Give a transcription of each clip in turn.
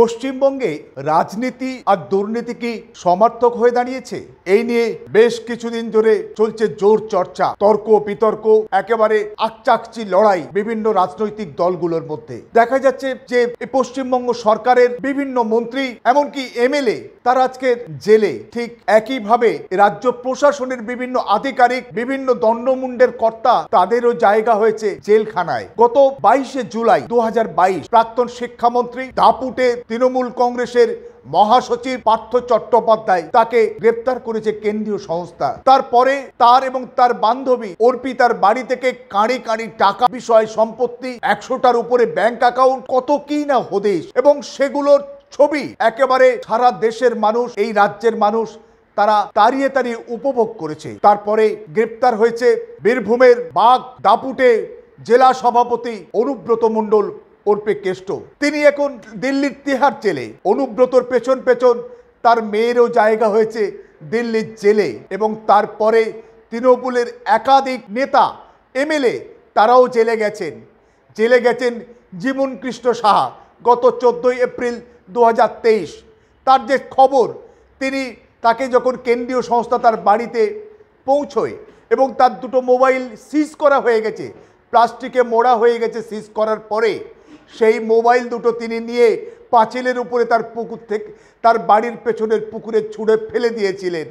পশ্চিমবঙ্গে রাজনীতি আর দুর্নীতি কি সমার্থক হয়ে দাঁড়িয়েছে এই নিয়ে বেশ কিছুদিন ধরে চলছে জোর চর্চা তর্ক বিতর্ক একেবারে আকচাকচি লড়াই বিভিন্ন রাজনৈতিক দলগুলোর মধ্যে দেখা যাচ্ছে যে পশ্চিমবঙ্গ সরকারের বিভিন্ন মন্ত্রী এমনকি এমএলএ তারা আজকে জেলে ঠিক একইভাবে রাজ্য প্রশাসনের বিভিন্ন আধিকারিক বিভিন্ন দণ্ডমুণ্ডের কর্তা তাদেরও জায়গা হয়েছে জেলখানায় গত বাইশে জুলাই দু প্রাক্তন শিক্ষামন্ত্রী দাপুটে তৃণমূল কংগ্রেসের মহাসচিব পার্থ চট্টোপাধ্যায় তাকে গ্রেপ্তার করেছে কেন্দ্রীয় সংস্থা তারপরে তার এবং তার বান্ধবী অর্পিতার বাড়ি থেকে কাঁড়ি কাঁড়ি টাকা বিষয় সম্পত্তি একশোটার উপরে ব্যাংক অ্যাকাউন্ট কত কি না হদেশ এবং সেগুলোর ছবি একেবারে সারা দেশের মানুষ এই রাজ্যের মানুষ তারা তাড়িয়ে তাড়িয়ে উপভোগ করেছে তারপরে গ্রেপ্তার হয়েছে বীরভূমের বাঘ দাপুটে জেলা সভাপতি অনুব্রত মণ্ডল ওরপে কেষ্ট তিনি এখন দিল্লির তিহার জেলে অনুব্রতর পেছন পেছন তার মেয়েরও জায়গা হয়েছে দিল্লির জেলে এবং তারপরে তৃণমূলের একাধিক নেতা এমএলএ তারাও জেলে গেছেন জেলে গেছেন জীবন কৃষ্ণ সাহা গত চোদ্দোই এপ্রিল দু তার যে খবর তিনি তাকে যখন কেন্দ্রীয় সংস্থা তার বাড়িতে পৌঁছয় এবং তার দুটো মোবাইল সিজ করা হয়ে গেছে প্লাস্টিকে মোড়া হয়ে গেছে সিজ করার পরে সেই মোবাইল দুটো তিনি নিয়ে পাঁচিলের উপরে তার পুকুর থেকে তার বাড়ির পেছনের পুকুরে ছুঁড়ে ফেলে দিয়েছিলেন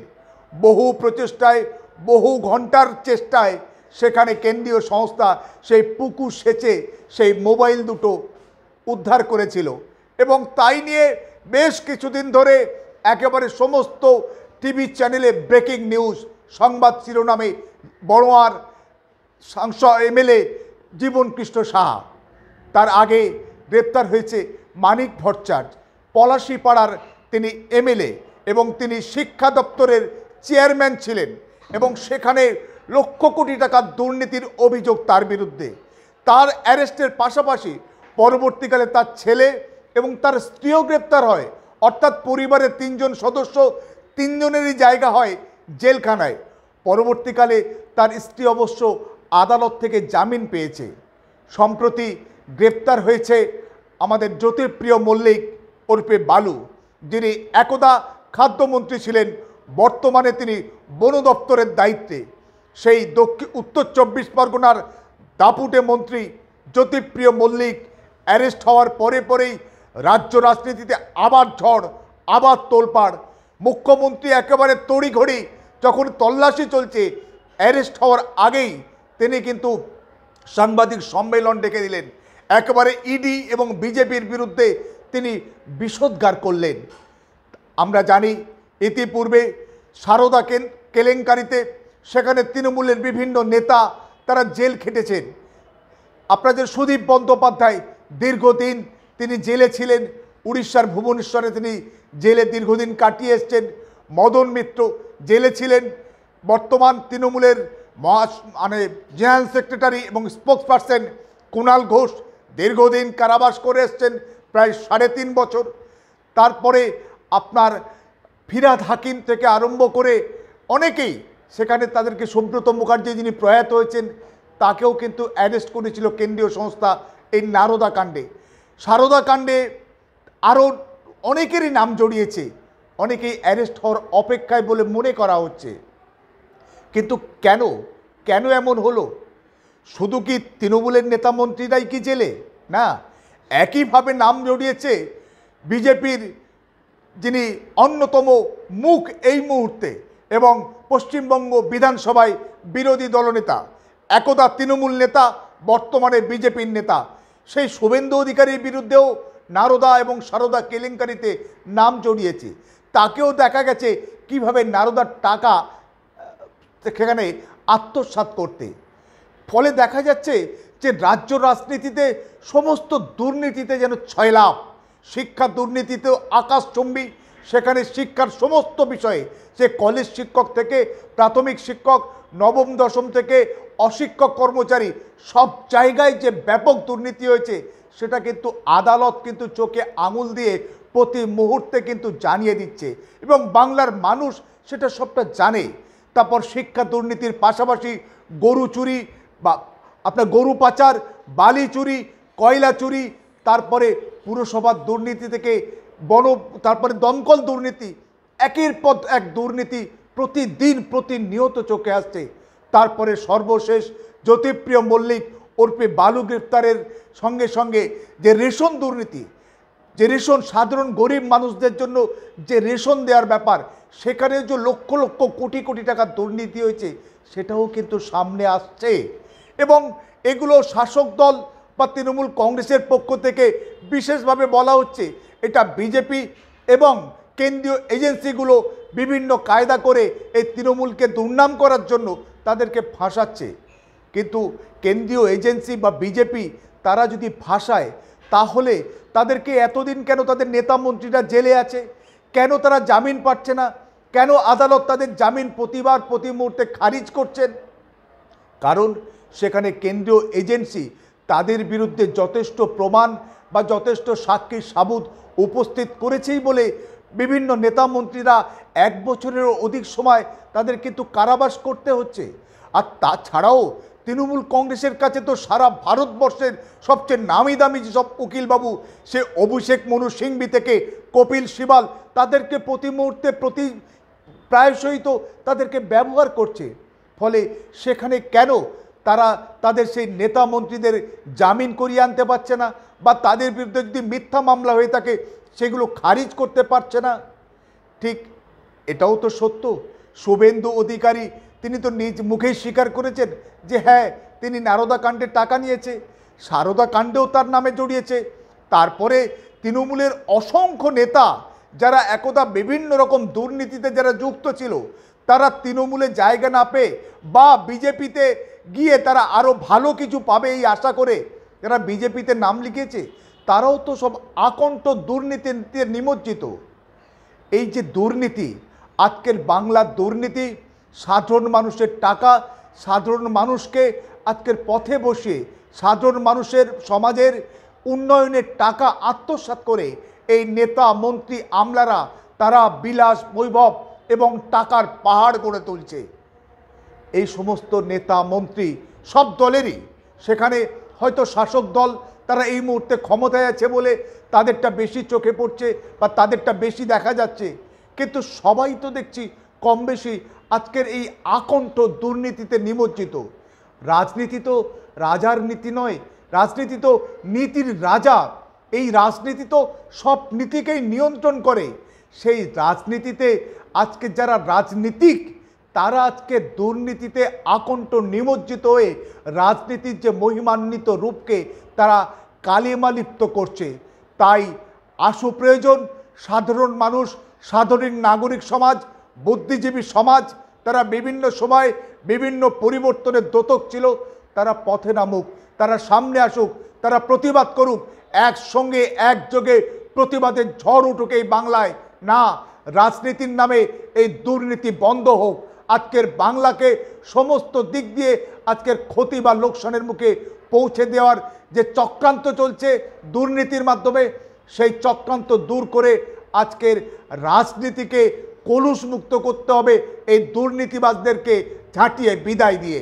বহু প্রচেষ্টায় বহু ঘন্টার চেষ্টায় সেখানে কেন্দ্রীয় সংস্থা সেই পুকুর সেচে সেই মোবাইল দুটো উদ্ধার করেছিল এবং তাই নিয়ে বেশ কিছুদিন ধরে একেবারে সমস্ত টিভি চ্যানেলে ব্রেকিং নিউজ সংবাদ শিরোনামে বড়োয়ার সাংসদ এমএলএ জীবনকৃষ্ণ সাহা তার আগে গ্রেপ্তার হয়েছে মানিক ভট্টাচার্য পলাশিপাড়ার তিনি এমএলএ এবং তিনি শিক্ষা দপ্তরের চেয়ারম্যান ছিলেন এবং সেখানে লক্ষ কোটি টাকার দুর্নীতির অভিযোগ তার বিরুদ্ধে তার অ্যারেস্টের পাশাপাশি পরবর্তীকালে তার ছেলে এবং তার স্ত্রীও গ্রেপ্তার হয় অর্থাৎ পরিবারের তিনজন সদস্য তিনজনেরই জায়গা হয় জেলখানায় পরবর্তীকালে তার স্ত্রী অবশ্য আদালত থেকে জামিন পেয়েছে সম্প্রতি গ্রেপ্তার হয়েছে আমাদের জ্যোতিপ্রিয় মল্লিক ওরফে বালু যিনি একদা খাদ্যমন্ত্রী ছিলেন বর্তমানে তিনি বন দপ্তরের দায়িত্বে সেই দক্ষিণ উত্তর চব্বিশ পরগনার দাপুটে মন্ত্রী জ্যোতিপ্রিয় মল্লিক অ্যারেস্ট হওয়ার পরে পরেই রাজ্য রাজনীতিতে আবার ঝড় আবার তোলপাড় মুখ্যমন্ত্রী একেবারে তড়িঘড়ি যখন তল্লাশি চলছে অ্যারেস্ট হওয়ার আগেই তিনি কিন্তু সাংবাদিক সম্মেলন ডেকে দিলেন একেবারে ইডি এবং বিজেপির বিরুদ্ধে তিনি বিশোদ্গার করলেন আমরা জানি ইতিপূর্বে সারদা কেলেঙ্কারিতে সেখানে তৃণমূলের বিভিন্ন নেতা তারা জেল খেটেছেন আপনাদের সুদীপ বন্দ্যোপাধ্যায় দীর্ঘদিন তিনি জেলে ছিলেন উড়িষ্যার ভুবনেশ্বরে তিনি জেলে দীর্ঘদিন কাটিয়ে এসছেন মদন মিত্র জেলে ছিলেন বর্তমান তৃণমূলের মহা মানে জেনারেল সেক্রেটারি এবং স্পোক্স পার্সন কুণাল ঘোষ দীর্ঘদিন কারাবাস করে এসছেন প্রায় সাড়ে তিন বছর তারপরে আপনার ফিরাদ হাকিম থেকে আরম্ভ করে অনেকেই সেখানে তাদেরকে সুব্রত মুখার্জি যিনি প্রয়াত হয়েছেন তাকেও কিন্তু অ্যারেস্ট করেছিল কেন্দ্রীয় সংস্থা এই নারদা কাণ্ডে সারদা কাণ্ডে আরও অনেকেরই নাম জড়িয়েছে অনেকেই অ্যারেস্ট হওয়ার অপেক্ষায় বলে মনে করা হচ্ছে কিন্তু কেন কেন এমন হলো শুধু কি তৃণমূলের নেতামন্ত্রীরাই কি জেলে না একইভাবে নাম জড়িয়েছে বিজেপির যিনি অন্যতম মুখ এই মুহূর্তে এবং পশ্চিমবঙ্গ বিধানসভায় বিরোধী দলনেতা একদা তৃণমূল নেতা বর্তমানে বিজেপির নেতা সেই শুভেন্দু অধিকারীর বিরুদ্ধেও নারদা এবং সারদা কেলেঙ্কারিতে নাম জড়িয়েছে তাকেও দেখা গেছে কিভাবে নারদার টাকা সেখানে আত্মসাত করতে ফলে দেখা যাচ্ছে যে রাজ্য রাজনীতিতে সমস্ত দুর্নীতিতে যেন ছয়লাভ শিক্ষা দুর্নীতিতেও আকাশচম্বী সেখানে শিক্ষার সমস্ত বিষয়ে যে কলেজ শিক্ষক থেকে প্রাথমিক শিক্ষক নবম দশম থেকে অশিক্ষক কর্মচারী সব জায়গায় যে ব্যাপক দুর্নীতি হয়েছে সেটা কিন্তু আদালত কিন্তু চোখে আঙুল দিয়ে প্রতি মুহূর্তে কিন্তু জানিয়ে দিচ্ছে এবং বাংলার মানুষ সেটা সবটা জানে তারপর শিক্ষা দুর্নীতির পাশাপাশি গরু চুরি বা আপনার গরু পাচার বালি চুরি কয়লা চুরি তারপরে পুরসভার দুর্নীতি থেকে বন তারপরে দমকল দুর্নীতি একের পর এক দুর্নীতি প্রতিদিন প্রতিনিয়ত চোখে আসছে তারপরে সর্বশেষ জ্যোতিপ্রিয় মল্লিক ওরপে বালু গ্রেপ্তারের সঙ্গে সঙ্গে যে রেশন দুর্নীতি যে রেশন সাধারণ গরিব মানুষদের জন্য যে রেশন দেওয়ার ব্যাপার সেখানে যে লক্ষ লক্ষ কোটি কোটি টাকার দুর্নীতি হয়েছে সেটাও কিন্তু সামনে আসছে এবং এগুলো শাসক দল বা তৃণমূল কংগ্রেসের পক্ষ থেকে বিশেষভাবে বলা হচ্ছে এটা বিজেপি এবং কেন্দ্রীয় এজেন্সিগুলো বিভিন্ন কায়দা করে এই তৃণমূলকে দুর্নাম করার জন্য তাদেরকে ফাঁসাচ্ছে কিন্তু কেন্দ্রীয় এজেন্সি বা বিজেপি তারা যদি ফাঁসায় তাহলে তাদেরকে এতদিন কেন তাদের নেতা মন্ত্রীরা জেলে আছে কেন তারা জামিন পাচ্ছে না কেন আদালত তাদের জামিন প্রতিবার প্রতি মুহূর্তে খারিজ করছেন কারণ সেখানে কেন্দ্রীয় এজেন্সি তাদের বিরুদ্ধে যথেষ্ট প্রমাণ বা যথেষ্ট সাক্ষী সাবুদ উপস্থিত করেছেই বলে বিভিন্ন নেতা মন্ত্রীরা এক বছরেরও অধিক সময় তাদের কিন্তু কারাবাস করতে হচ্ছে আর তাছাড়াও তৃণমূল কংগ্রেসের কাছে তো সারা ভারতবর্ষের সবচেয়ে নামি দামি যেসব উকিলবাবু সে অভিষেক মনু সিংবি থেকে কপিল শিবাল তাদেরকে প্রতি মুহূর্তে প্রতি প্রায়শই তো তাদেরকে ব্যবহার করছে ফলে সেখানে কেন তারা তাদের সেই নেতা মন্ত্রীদের জামিন করিয়ে আনতে পারছে না বা তাদের বিরুদ্ধে যদি মিথ্যা মামলা হয়ে থাকে সেগুলো খারিজ করতে পারছে না ঠিক এটাও তো সত্য শুভেন্দু অধিকারী তিনি তো নিজ মুখেই স্বীকার করেছেন যে হ্যাঁ তিনি নারদা কাণ্ডে টাকা নিয়েছে সারদা কাণ্ডেও তার নামে জড়িয়েছে তারপরে তৃণমূলের অসংখ্য নেতা যারা একদা বিভিন্ন রকম দুর্নীতিতে যারা যুক্ত ছিল তারা তৃণমূলে জায়গা না পেয়ে বা বিজেপিতে গিয়ে তারা আরও ভালো কিছু পাবে এই আশা করে যারা বিজেপিতে নাম লিখেছে তারাও তো সব আকণ্ঠ দুর্নীতিতে নিমজ্জিত এই যে দুর্নীতি আজকের বাংলার দুর্নীতি সাধারণ মানুষের টাকা সাধারণ মানুষকে আজকের পথে বসে সাধারণ মানুষের সমাজের উন্নয়নের টাকা আত্মসাত করে এই নেতা মন্ত্রী আমলারা তারা বিলাস বৈভব এবং টাকার পাহাড় গড়ে তুলছে এই সমস্ত নেতা মন্ত্রী সব দলেরই সেখানে হয়তো শাসক দল তারা এই মুহূর্তে ক্ষমতায় আছে বলে তাদেরটা বেশি চোখে পড়ছে বা তাদেরটা বেশি দেখা যাচ্ছে কিন্তু সবাই তো দেখছি কম বেশি আজকের এই আকণ্ঠ দুর্নীতিতে নিমজ্জিত রাজনীতি তো রাজার নীতি নয় রাজনীতি তো নীতির রাজা এই রাজনীতি তো সব নীতিকেই নিয়ন্ত্রণ করে সেই রাজনীতিতে আজকে যারা রাজনীতিক তারা আজকে দুর্নীতিতে আকণ্ঠ নিমজ্জিত হয়ে রাজনীতির যে মহিমান্বিত রূপকে তারা কালিমালিপ্ত করছে তাই আশু প্রয়োজন সাধারণ মানুষ সাধারণ নাগরিক সমাজ বুদ্ধিজীবী সমাজ তারা বিভিন্ন সময় বিভিন্ন পরিবর্তনের দোতক ছিল তারা পথে নামুক তারা সামনে আসুক তারা প্রতিবাদ করুক একসঙ্গে একযোগে প্রতিবাদের ঝড় উঠুক এই বাংলায় না রাজনীতির নামে এই দুর্নীতি বন্ধ হোক আজকের বাংলাকে সমস্ত দিক দিয়ে আজকের ক্ষতি বা লোকসানের মুখে পৌঁছে দেওয়ার যে চক্রান্ত চলছে দুর্নীতির মাধ্যমে সেই চক্রান্ত দূর করে আজকের রাজনীতিকে কলুষমুক্ত করতে হবে এই দুর্নীতিবাজদেরকে ঝাঁটিয়ে বিদায় দিয়ে